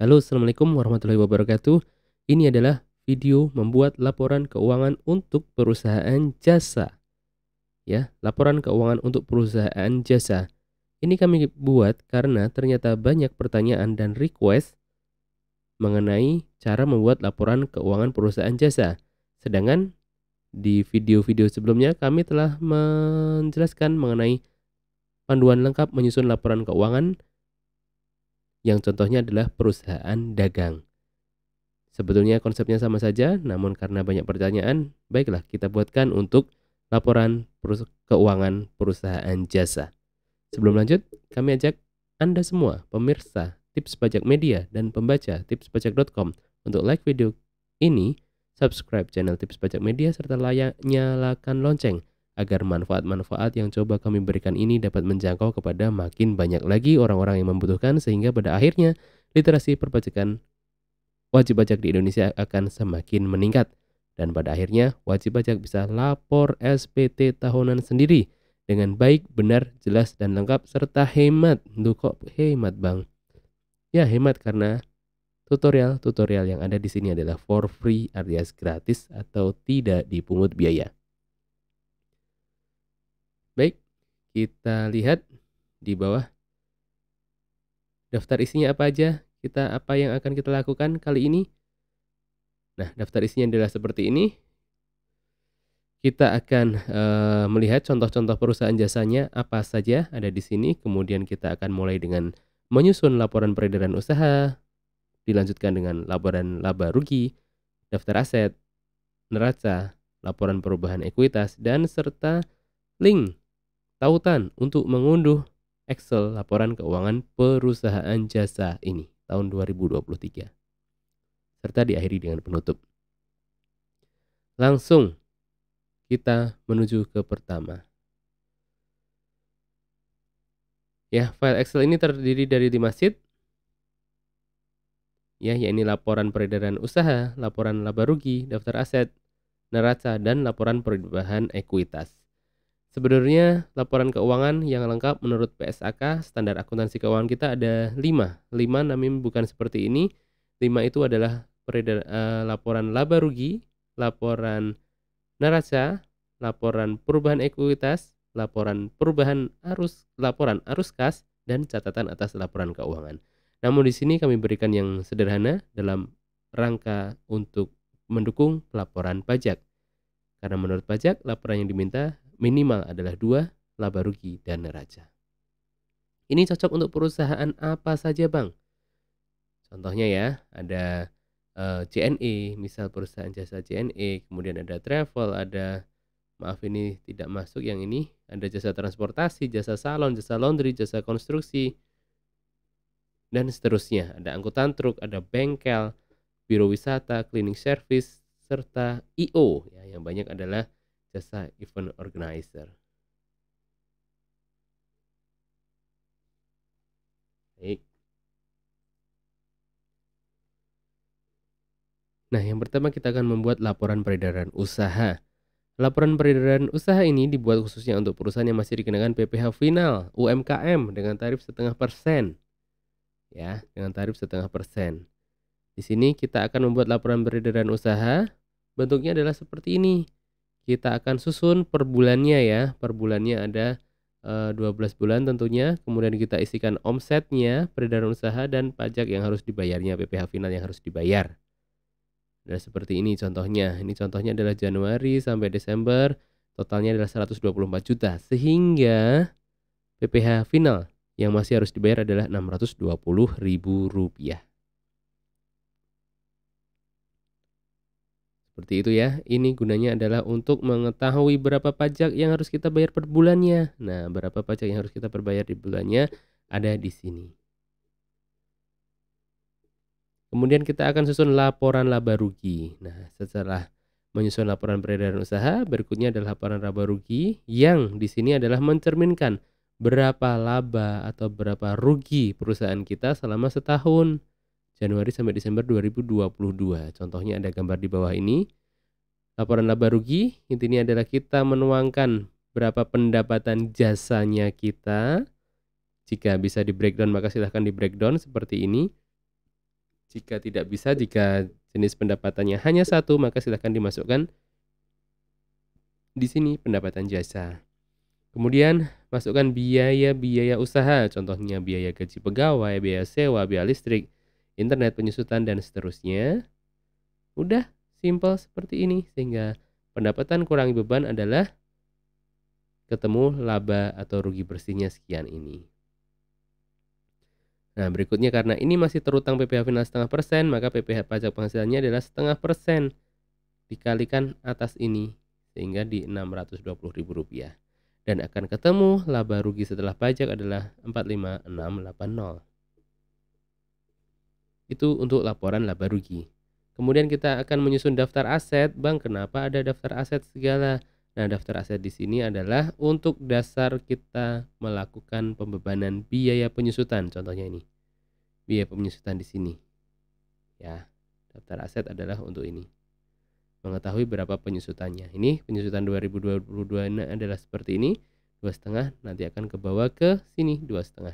Halo, Assalamualaikum warahmatullahi wabarakatuh. Ini adalah video membuat laporan keuangan untuk perusahaan jasa. Ya, laporan keuangan untuk perusahaan jasa. Ini kami buat karena ternyata banyak pertanyaan dan request mengenai cara membuat laporan keuangan perusahaan jasa. Sedangkan di video-video sebelumnya kami telah menjelaskan mengenai panduan lengkap menyusun laporan keuangan yang contohnya adalah perusahaan dagang. Sebetulnya konsepnya sama saja, namun karena banyak pertanyaan, baiklah kita buatkan untuk laporan perus keuangan perusahaan jasa. Sebelum lanjut, kami ajak Anda semua, pemirsa, tips pajak media, dan pembaca tipspajak.com untuk like video ini, subscribe channel tips pajak media, serta layak nyalakan lonceng agar manfaat-manfaat yang coba kami berikan ini dapat menjangkau kepada makin banyak lagi orang-orang yang membutuhkan sehingga pada akhirnya literasi perpajakan wajib pajak di Indonesia akan semakin meningkat dan pada akhirnya wajib pajak bisa lapor SPT tahunan sendiri dengan baik, benar, jelas, dan lengkap serta hemat. Duh kok hemat bang? Ya hemat karena tutorial-tutorial yang ada di sini adalah for free alias gratis atau tidak dipungut biaya. Baik, kita lihat di bawah daftar isinya apa aja, kita apa yang akan kita lakukan kali ini. Nah, daftar isinya adalah seperti ini. Kita akan e, melihat contoh-contoh perusahaan jasanya apa saja ada di sini, kemudian kita akan mulai dengan menyusun laporan peredaran usaha, dilanjutkan dengan laporan laba rugi, daftar aset, neraca, laporan perubahan ekuitas dan serta link tautan untuk mengunduh Excel laporan keuangan perusahaan jasa ini tahun 2023 serta diakhiri dengan penutup. Langsung kita menuju ke pertama. Ya, file Excel ini terdiri dari 5 sheet. Ya, yakni laporan peredaran usaha, laporan laba rugi, daftar aset, neraca, dan laporan perubahan ekuitas. Sebenarnya laporan keuangan yang lengkap menurut PSAK standar akuntansi keuangan kita ada 5. 5 namun bukan seperti ini. 5 itu adalah peredar, uh, eh, laporan laba rugi, laporan neraca, laporan perubahan ekuitas, laporan perubahan arus, laporan arus kas dan catatan atas laporan keuangan. Namun di sini kami berikan yang sederhana dalam rangka untuk mendukung pelaporan pajak. Karena menurut pajak, laporan yang diminta minimal adalah dua laba rugi dan neraca. Ini cocok untuk perusahaan apa saja bang? Contohnya ya, ada uh, misal perusahaan jasa CNE, kemudian ada travel, ada maaf ini tidak masuk yang ini, ada jasa transportasi, jasa salon, jasa laundry, jasa konstruksi, dan seterusnya. Ada angkutan truk, ada bengkel, biro wisata, cleaning service, serta IO ya, yang banyak adalah jasa event organizer. Baik. Nah, yang pertama kita akan membuat laporan peredaran usaha. Laporan peredaran usaha ini dibuat khususnya untuk perusahaan yang masih dikenakan PPh final UMKM dengan tarif setengah persen. Ya, dengan tarif setengah persen. Di sini kita akan membuat laporan peredaran usaha. Bentuknya adalah seperti ini kita akan susun per bulannya ya. Per bulannya ada e, eh, 12 bulan tentunya. Kemudian kita isikan omsetnya, peredaran usaha dan pajak yang harus dibayarnya, PPh final yang harus dibayar. Dan nah, seperti ini contohnya. Ini contohnya adalah Januari sampai Desember totalnya adalah 124 juta sehingga PPh final yang masih harus dibayar adalah 620 ribu rupiah. Seperti itu ya. Ini gunanya adalah untuk mengetahui berapa pajak yang harus kita bayar per bulannya. Nah, berapa pajak yang harus kita perbayar di bulannya ada di sini. Kemudian kita akan susun laporan laba rugi. Nah, setelah menyusun laporan peredaran usaha, berikutnya adalah laporan laba rugi yang di sini adalah mencerminkan berapa laba atau berapa rugi perusahaan kita selama setahun. Januari sampai Desember 2022. Contohnya ada gambar di bawah ini. Laporan laba rugi intinya adalah kita menuangkan berapa pendapatan jasanya kita. Jika bisa di breakdown maka silahkan di breakdown seperti ini. Jika tidak bisa, jika jenis pendapatannya hanya satu maka silahkan dimasukkan di sini pendapatan jasa. Kemudian masukkan biaya-biaya usaha, contohnya biaya gaji pegawai, biaya sewa, biaya listrik, internet penyusutan dan seterusnya. Udah simple seperti ini sehingga pendapatan kurangi beban adalah ketemu laba atau rugi bersihnya sekian ini. Nah, berikutnya karena ini masih terutang PPh final setengah persen, maka PPh pajak penghasilannya adalah setengah persen dikalikan atas ini sehingga di ribu rupiah dan akan ketemu laba rugi setelah pajak adalah 45680. Itu untuk laporan laba rugi. Kemudian kita akan menyusun daftar aset. Bang, kenapa ada daftar aset segala? Nah, daftar aset di sini adalah untuk dasar kita melakukan pembebanan biaya penyusutan. Contohnya ini. Biaya penyusutan di sini. Ya, daftar aset adalah untuk ini. Mengetahui berapa penyusutannya. Ini penyusutan 2022 adalah seperti ini. dua setengah nanti akan ke bawah ke sini dua setengah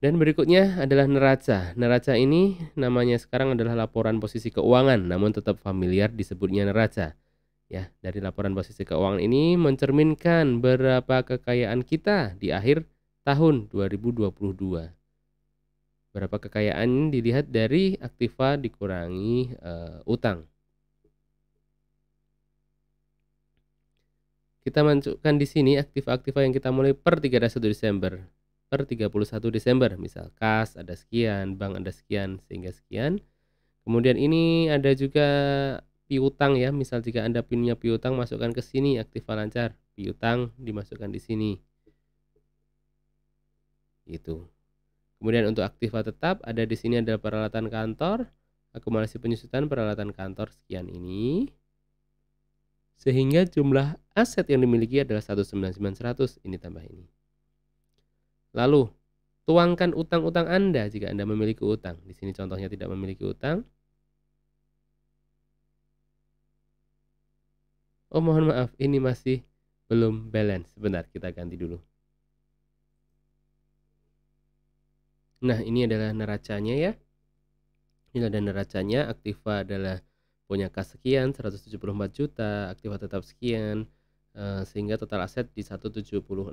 Dan berikutnya adalah neraca. Neraca ini namanya sekarang adalah laporan posisi keuangan, namun tetap familiar disebutnya neraca. Ya, dari laporan posisi keuangan ini mencerminkan berapa kekayaan kita di akhir tahun 2022. Berapa kekayaan dilihat dari aktiva dikurangi uh, utang. Kita masukkan di sini aktiva-aktiva yang kita mulai per 31 Desember per 31 Desember misal kas ada sekian bank ada sekian sehingga sekian kemudian ini ada juga piutang ya misal jika anda punya piutang masukkan ke sini aktiva lancar piutang dimasukkan di sini itu. kemudian untuk aktiva tetap ada di sini ada peralatan kantor akumulasi penyusutan peralatan kantor sekian ini sehingga jumlah aset yang dimiliki adalah 199.100 ini tambah ini Lalu, tuangkan utang-utang Anda jika Anda memiliki utang. Di sini contohnya tidak memiliki utang. Oh, mohon maaf, ini masih belum balance. Sebentar, kita ganti dulu. Nah, ini adalah neracanya ya. Ini ada neracanya, aktiva adalah punya kas sekian 174 juta, aktiva tetap sekian eh, sehingga total aset di 176.680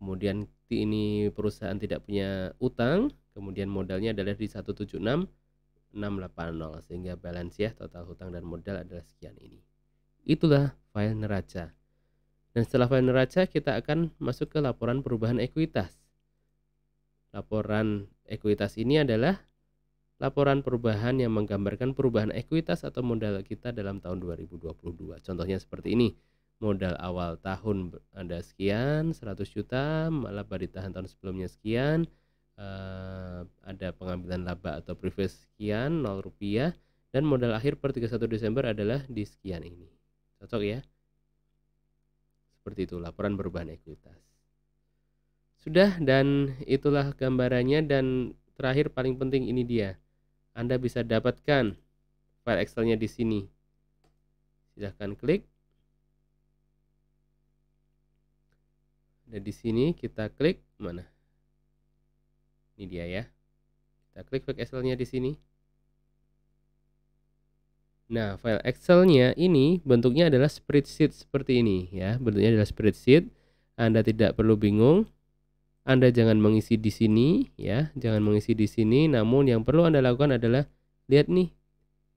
kemudian ini perusahaan tidak punya utang kemudian modalnya adalah di 176 680 sehingga balance ya total hutang dan modal adalah sekian ini itulah file neraca dan setelah file neraca kita akan masuk ke laporan perubahan ekuitas laporan ekuitas ini adalah laporan perubahan yang menggambarkan perubahan ekuitas atau modal kita dalam tahun 2022 contohnya seperti ini modal awal tahun ada sekian 100 juta, laba ditahan tahun sebelumnya sekian, uh, ada pengambilan laba atau privilege sekian 0 rupiah dan modal akhir per 31 Desember adalah di sekian ini. Cocok ya? Seperti itu laporan perubahan ekuitas. Sudah dan itulah gambarannya dan terakhir paling penting ini dia. Anda bisa dapatkan file Excelnya di sini. Silahkan klik Nah, di sini kita klik mana? Ini dia ya. Kita klik file Excel-nya di sini. Nah, file Excel-nya ini bentuknya adalah spreadsheet seperti ini ya. Bentuknya adalah spreadsheet. Anda tidak perlu bingung. Anda jangan mengisi di sini ya, jangan mengisi di sini. Namun yang perlu Anda lakukan adalah lihat nih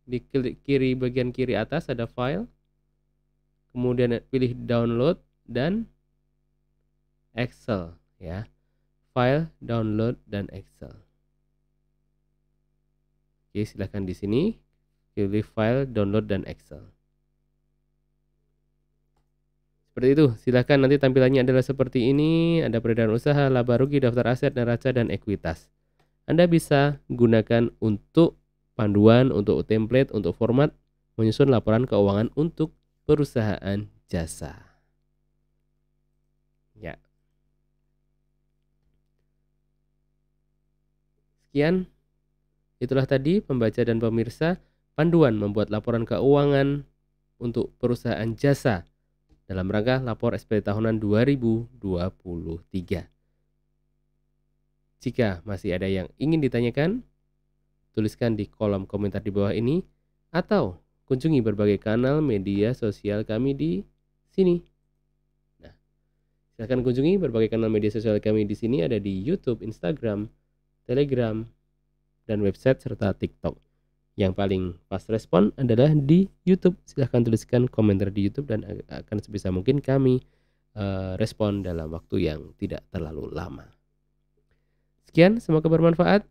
di klik kiri bagian kiri atas ada file. Kemudian pilih download dan Excel ya. File, download dan Excel. Oke, silahkan di sini pilih file, download dan Excel. Seperti itu, silahkan nanti tampilannya adalah seperti ini, ada peredaran usaha, laba rugi, daftar aset, neraca, dan ekuitas. Anda bisa gunakan untuk panduan, untuk template, untuk format, menyusun laporan keuangan untuk perusahaan jasa. Sekian, itulah tadi pembaca dan pemirsa panduan membuat laporan keuangan untuk perusahaan jasa dalam rangka lapor SPT tahunan 2023. Jika masih ada yang ingin ditanyakan, tuliskan di kolom komentar di bawah ini atau kunjungi berbagai kanal media sosial kami di sini. Nah, silakan kunjungi berbagai kanal media sosial kami di sini ada di YouTube, Instagram, Telegram, dan website serta TikTok. Yang paling pas respon adalah di YouTube. Silahkan tuliskan komentar di YouTube dan akan sebisa mungkin kami uh, respon dalam waktu yang tidak terlalu lama. Sekian, semoga bermanfaat.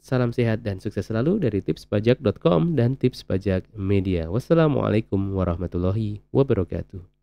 Salam sehat dan sukses selalu dari tipspajak.com dan TipsPajak media. Wassalamualaikum warahmatullahi wabarakatuh.